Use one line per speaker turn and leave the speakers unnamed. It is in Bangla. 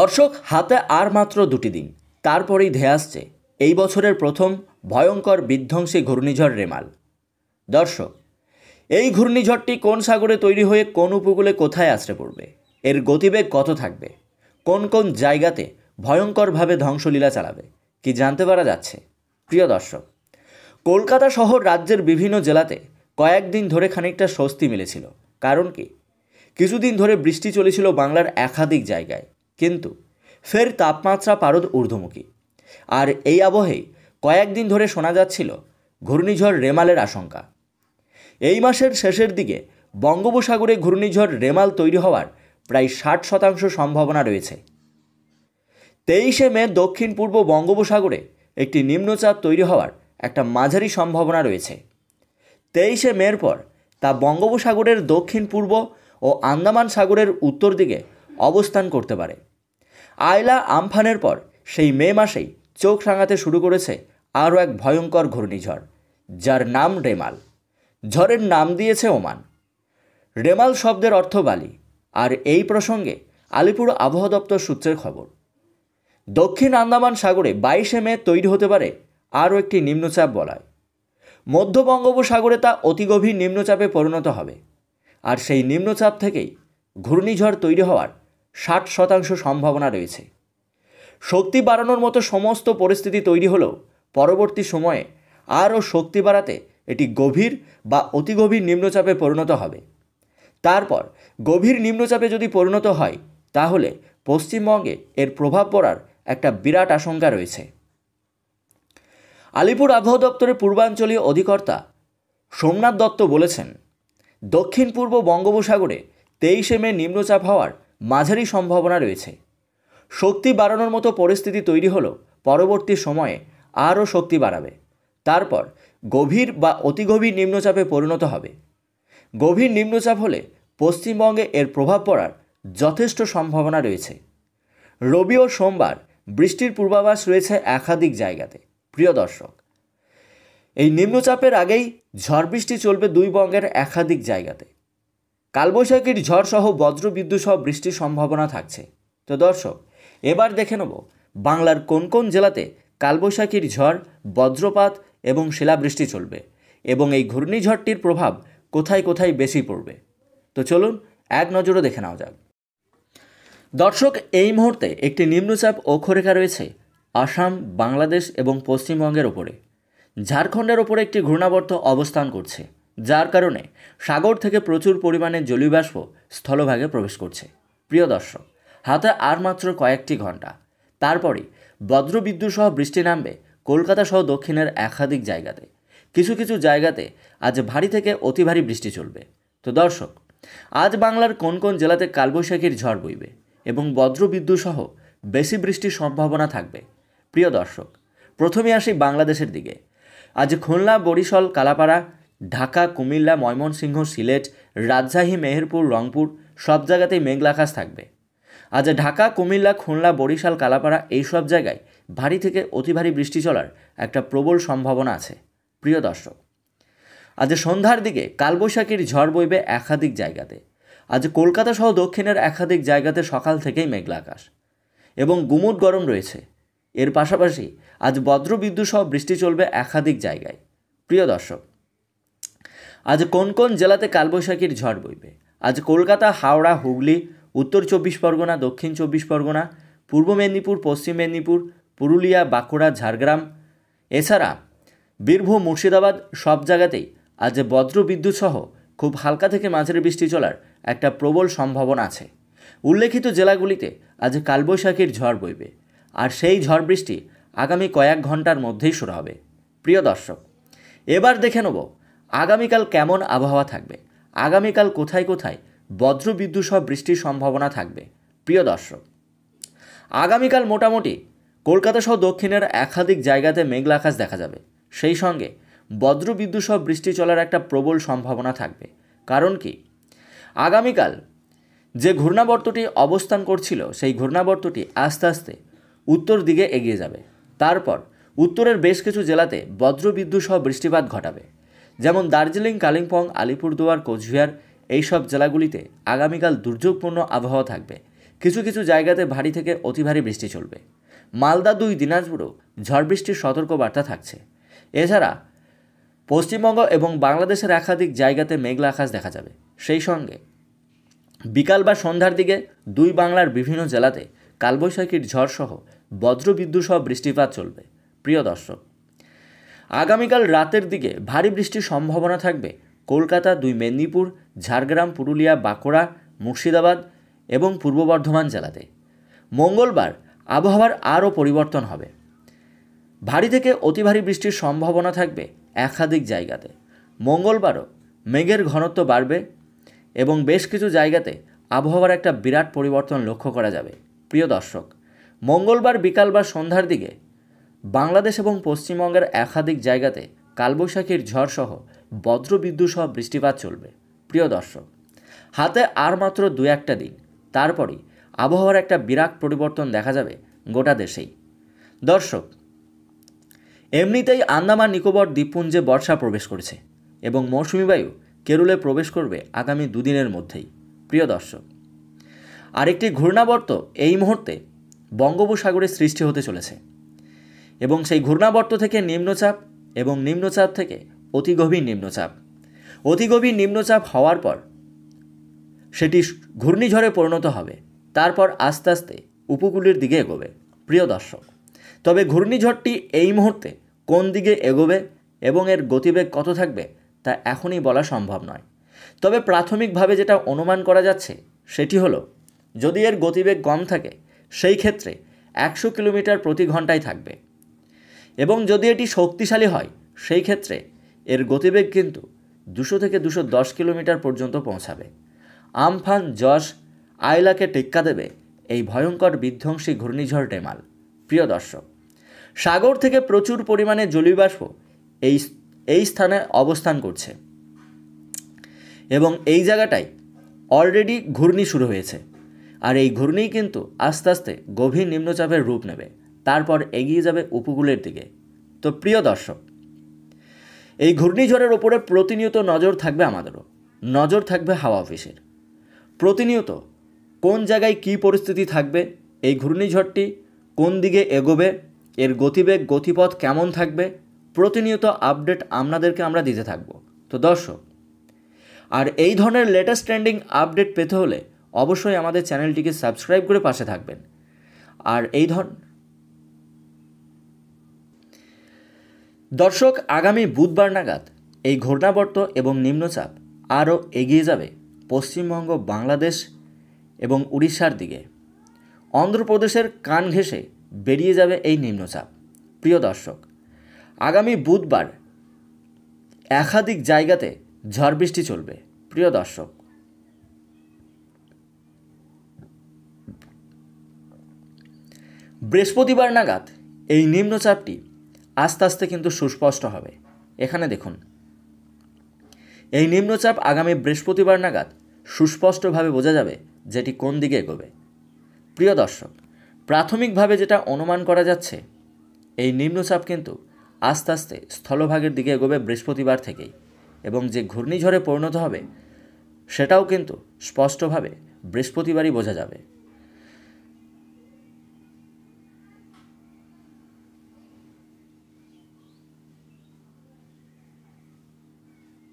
দর্শক হাতে আর মাত্র দুটি দিন তারপরেই ধেয়ে আসছে এই বছরের প্রথম ভয়ঙ্কর বিধ্বংসী ঘূর্ণিঝড় রেমাল দর্শক এই ঘূর্ণিঝড়টি কোন সাগরে তৈরি হয়ে কোন উপকূলে কোথায় আশ্রে পড়বে এর গতিবেগ কত থাকবে কোন কোন জায়গাতে ভয়ঙ্করভাবে ধ্বংসলীলা চালাবে কি জানতে পারা যাচ্ছে প্রিয় দর্শক কলকাতা শহর রাজ্যের বিভিন্ন জেলাতে কয়েকদিন ধরে খানিকটা স্বস্তি মিলেছিল কারণ কি কিছুদিন ধরে বৃষ্টি চলেছিল বাংলার একাধিক জায়গায় কিন্তু ফের তাপমাত্রা পারদ ঊর্ধ্বমুখী আর এই আবহেই কয়েকদিন ধরে শোনা যাচ্ছিল ঘূর্ণিঝড় রেমালের আশঙ্কা এই মাসের শেষের দিকে বঙ্গোপসাগরে ঘূর্ণিঝড় রেমাল তৈরি হওয়ার প্রায় ষাট শতাংশ সম্ভাবনা রয়েছে তেইশে মে দক্ষিণ পূর্ব বঙ্গোপসাগরে একটি নিম্নচাপ তৈরি হওয়ার একটা মাঝারি সম্ভাবনা রয়েছে তেইশে মের পর তা বঙ্গোপসাগরের দক্ষিণ পূর্ব ও আন্দামান সাগরের উত্তর দিকে অবস্থান করতে পারে আয়লা আমফানের পর সেই মে মাসেই চোখ রাঙাতে শুরু করেছে আরও এক ভয়ঙ্কর ঘূর্ণিঝড় যার নাম রেমাল ঝড়ের নাম দিয়েছে ওমান রেমাল শব্দের অর্থ বালি আর এই প্রসঙ্গে আলিপুর আবহাওয়া দপ্তর সূত্রের খবর দক্ষিণ আন্দামান সাগরে বাইশে মে তৈরি হতে পারে আরও একটি নিম্নচাপ বলায় মধ্য বঙ্গোপসাগরে তা অতি গভীর নিম্নচাপে পরিণত হবে আর সেই নিম্নচাপ থেকেই ঘূর্ণিঝড় তৈরি হওয়ার ষাট শতাংশ সম্ভাবনা রয়েছে শক্তি বাড়ানোর মতো সমস্ত পরিস্থিতি তৈরি হলেও পরবর্তী সময়ে আরও শক্তি বাড়াতে এটি গভীর বা অতি গভীর নিম্নচাপে পরিণত হবে তারপর গভীর নিম্নচাপে যদি পরিণত হয় তাহলে পশ্চিমবঙ্গে এর প্রভাব পড়ার একটা বিরাট আশঙ্কা রয়েছে আলিপুর আবহাওয়া দপ্তরের পূর্বাঞ্চলীয় অধিকর্তা সোমনাথ দত্ত বলেছেন দক্ষিণ পূর্ব বঙ্গোপসাগরে তেইশে মে নিম্নচাপ হওয়ার মাঝারি সম্ভাবনা রয়েছে শক্তি বাড়ানোর মতো পরিস্থিতি তৈরি হলো পরবর্তী সময়ে আরও শক্তি বাড়াবে তারপর গভীর বা অতি গভীর নিম্নচাপে পরিণত হবে গভীর নিম্নচাপ হলে পশ্চিমবঙ্গে এর প্রভাব পড়ার যথেষ্ট সম্ভাবনা রয়েছে রবি ও সোমবার বৃষ্টির পূর্বাভাস রয়েছে একাধিক জায়গাতে প্রিয় দর্শক এই নিম্নচাপের আগেই ঝড় বৃষ্টি চলবে দুই বঙ্গের একাধিক জায়গাতে কালবৈশাখীর ঝড়সহ সহ বৃষ্টির সম্ভাবনা থাকছে তো দর্শক এবার দেখে নেব বাংলার কোন কোন জেলাতে কালবৈশাখীর ঝড় বজ্রপাত এবং শিলাবৃষ্টি চলবে এবং এই ঘূর্ণিঝড়টির প্রভাব কোথায় কোথায় বেশি পড়বে তো চলুন এক নজরও দেখে নেওয়া যাক দর্শক এই মুহূর্তে একটি নিম্নচাপ অক্ষরেখা রয়েছে আসাম বাংলাদেশ এবং পশ্চিমবঙ্গের ওপরে ঝাড়খণ্ডের ওপরে একটি ঘূর্ণাবর্ত অবস্থান করছে যার কারণে সাগর থেকে প্রচুর পরিমাণে জলীয়বাষ্প স্থলভাগে প্রবেশ করছে প্রিয় দর্শক হাতে আর মাত্র কয়েকটি ঘন্টা তারপরই সহ বৃষ্টি নামবে কলকাতা সহ দক্ষিণের একাধিক জায়গাতে কিছু কিছু জায়গাতে আজ ভারী থেকে অতি ভারী বৃষ্টি চলবে তো দর্শক আজ বাংলার কোন কোন জেলাতে কালবৈশাখীর ঝড় বইবে এবং বজ্রবিদ্যুৎ সহ বেশি বৃষ্টির সম্ভাবনা থাকবে প্রিয় দর্শক প্রথমে আসি বাংলাদেশের দিকে আজ খুলনা বরিশাল কালাপাড়া ঢাকা কুমিল্লা ময়মনসিংহ সিলেট রাজশাহী মেহেরপুর রংপুর সব জায়গাতেই মেঘলাকাশ থাকবে আজ ঢাকা কুমিল্লা খুলনা বরিশাল কালাপাড়া এইসব জায়গায় ভারী থেকে অতি ভারী বৃষ্টি চলার একটা প্রবল সম্ভাবনা আছে প্রিয় দর্শক আজ সন্ধ্যার দিকে কালবৈশাখীর ঝড় বইবে একাধিক জায়গাতে আজ কলকাতা সহ দক্ষিণের একাধিক জায়গাতে সকাল থেকেই মেঘলা আকাশ এবং গুমুট গরম রয়েছে এর পাশাপাশি আজ বজ্রবিদ্যুৎ সহ বৃষ্টি চলবে একাধিক জায়গায় প্রিয় দর্শক আজ কোন কোন জেলাতে কালবৈশাখীর ঝড় বইবে আজ কলকাতা হাওড়া হুগলি উত্তর চব্বিশ পরগনা দক্ষিণ চব্বিশ পরগনা পূর্ব মেদিনীপুর পশ্চিম মেদিনীপুর পুরুলিয়া বাঁকুড়া ঝাড়গ্রাম এছাড়া বীরভূম মুর্শিদাবাদ সব জায়গাতেই আজ বজ্র বিদ্যুৎ সহ খুব হালকা থেকে মাঝারি বৃষ্টি চলার একটা প্রবল সম্ভাবনা আছে উল্লেখিত জেলাগুলিতে আজ কালবৈশাখীর ঝড় বইবে আর সেই ঝড় বৃষ্টি আগামী কয়েক ঘন্টার মধ্যেই শুরু হবে প্রিয় দর্শক এবার দেখে নেব আগামীকাল কেমন আবহাওয়া থাকবে আগামীকাল কোথায় কোথায় বজ্রবিদ্যুৎ সহ বৃষ্টির সম্ভাবনা থাকবে প্রিয় দর্শক আগামীকাল মোটামুটি কলকাতা সহ দক্ষিণের একাধিক জায়গাতে মেঘলা আকাশ দেখা যাবে সেই সঙ্গে বজ্রবিদ্যুৎ সহ বৃষ্টি চলার একটা প্রবল সম্ভাবনা থাকবে কারণ কি আগামীকাল যে ঘূর্ণাবর্তটি অবস্থান করছিল সেই ঘূর্ণাবর্তটি আস্তে আস্তে উত্তর দিকে এগিয়ে যাবে তারপর উত্তরের বেশ কিছু জেলাতে বজ্রবিদ্যুৎ সহ বৃষ্টিপাত ঘটাবে যেমন দার্জিলিং কালিম্পং আলিপুরদুয়ার কোচবিহার এইসব জেলাগুলিতে আগামীকাল দুর্যোগপূর্ণ আবহাওয়া থাকবে কিছু কিছু জায়গাতে ভারী থেকে অতি ভারী বৃষ্টি চলবে মালদা দুই দিনাজপুরেও ঝড় বৃষ্টির সতর্কবার্তা থাকছে এছাড়া পশ্চিমবঙ্গ এবং বাংলাদেশের একাধিক জায়গাতে মেঘলা আকাশ দেখা যাবে সেই সঙ্গে বিকাল বা সন্ধ্যার দিকে দুই বাংলার বিভিন্ন জেলাতে কালবৈশাখীর ঝড়সহ বজ্রবিদ্যুৎসহ বৃষ্টিপাত চলবে প্রিয় দর্শক আগামীকাল রাতের দিকে ভারী বৃষ্টির সম্ভাবনা থাকবে কলকাতা দুই মেদিনীপুর ঝাড়গ্রাম পুরুলিয়া বাঁকুড়া মুর্শিদাবাদ এবং পূর্ব বর্ধমান জেলাতে মঙ্গলবার আবহাওয়ার আরও পরিবর্তন হবে ভারী থেকে অতি ভারী বৃষ্টির সম্ভাবনা থাকবে একাধিক জায়গাতে মঙ্গলবারও মেঘের ঘনত্ব বাড়বে এবং বেশ কিছু জায়গাতে আবহাওয়ার একটা বিরাট পরিবর্তন লক্ষ্য করা যাবে প্রিয় দর্শক মঙ্গলবার বিকাল বা সন্ধ্যার দিকে বাংলাদেশ এবং পশ্চিমবঙ্গের একাধিক জায়গাতে কালবৈশাখীর ঝড়সহ সহ বৃষ্টিপাত চলবে প্রিয় দর্শক হাতে আর মাত্র দু একটা দিন তারপরই আবহাওয়ার একটা বিরাট পরিবর্তন দেখা যাবে গোটা দেশেই দর্শক এমনিতেই আন্দামান নিকোবর দ্বীপপুঞ্জে বর্ষা প্রবেশ করেছে এবং মৌসুমি বায়ু কেরলে প্রবেশ করবে আগামী দুদিনের মধ্যেই প্রিয় দর্শক আরেকটি ঘূর্ণাবর্ত এই মুহূর্তে বঙ্গোপসাগরে সৃষ্টি হতে চলেছে এবং সেই ঘূর্ণাবর্ত থেকে নিম্নচাপ এবং নিম্নচাপ থেকে অতি গভীর নিম্নচাপ অতি গভীর নিম্নচাপ হওয়ার পর সেটি ঘূর্ণিঝড়ে পরিণত হবে তারপর আস্তে আস্তে উপকূলের দিকে এগোবে প্রিয় দর্শক তবে ঘূর্ণিঝড়টি এই মুহূর্তে কোন দিকে এগোবে এবং এর গতিবেগ কত থাকবে তা এখনই বলা সম্ভব নয় তবে প্রাথমিকভাবে যেটা অনুমান করা যাচ্ছে সেটি হলো যদি এর গতিবেগ কম থাকে সেই ক্ষেত্রে একশো কিলোমিটার প্রতি ঘন্টায় থাকবে এবং যদি এটি শক্তিশালী হয় সেই ক্ষেত্রে এর গতিবেগ কিন্তু দুশো থেকে দুশো দশ কিলোমিটার পর্যন্ত পৌঁছাবে আমফান যশ আইলাকে টেক্কা দেবে এই ভয়ঙ্কর বিধ্বংসী ঘূর্ণিঝড় টেমাল প্রিয় দর্শক সাগর থেকে প্রচুর পরিমাণে জলীয়বাষ্প এই এই স্থানে অবস্থান করছে এবং এই জায়গাটায় অলরেডি ঘূর্ণি শুরু হয়েছে আর এই ঘূর্ণি কিন্তু আস্তে আস্তে গভীর নিম্নচাপের রূপ নেবে তারপর এগিয়ে যাবে উপকূলের দিকে তো প্রিয় দর্শক এই ঘূর্ণিঝড়ের ওপরে প্রতিনিয়ত নজর থাকবে আমাদেরও নজর থাকবে হাওয়া অফিসের প্রতিনিয়ত কোন জায়গায় কি পরিস্থিতি থাকবে এই ঘূর্ণিঝড়টি কোন দিকে এগোবে এর গতিবেগ গতিপথ কেমন থাকবে প্রতিনিয়ত আপডেট আপনাদেরকে আমরা দিতে থাকব তো দর্শক আর এই ধরনের লেটেস্ট ট্রেন্ডিং আপডেট পেতে হলে অবশ্যই আমাদের চ্যানেলটিকে সাবস্ক্রাইব করে পাশে থাকবেন আর এই ধরনের দর্শক আগামী বুধবার নাগাদ এই ঘূর্ণাবর্ত এবং নিম্নচাপ আরও এগিয়ে যাবে পশ্চিমবঙ্গ বাংলাদেশ এবং উড়িষ্যার দিকে অন্ধ্রপ্রদেশের কান ঘেঁষে বেরিয়ে যাবে এই নিম্নচাপ প্রিয় দর্শক আগামী বুধবার একাধিক জায়গাতে ঝড় বৃষ্টি চলবে প্রিয় দর্শক বৃহস্পতিবার নাগাদ এই নিম্নচাপটি আস্তে আস্তে কিন্তু সুস্পষ্ট হবে এখানে দেখুন এই নিম্নচাপ আগামী বৃহস্পতিবার নাগাদ সুস্পষ্টভাবে বোঝা যাবে যেটি কোন দিকে এগোবে প্রিয় দর্শক প্রাথমিকভাবে যেটা অনুমান করা যাচ্ছে এই নিম্নচাপ কিন্তু আস্তে আস্তে স্থলভাগের দিকে এগোবে বৃহস্পতিবার থেকেই এবং যে ঘূর্ণিঝড়ে পরিণত হবে সেটাও কিন্তু স্পষ্টভাবে বৃহস্পতিবারই বোঝা যাবে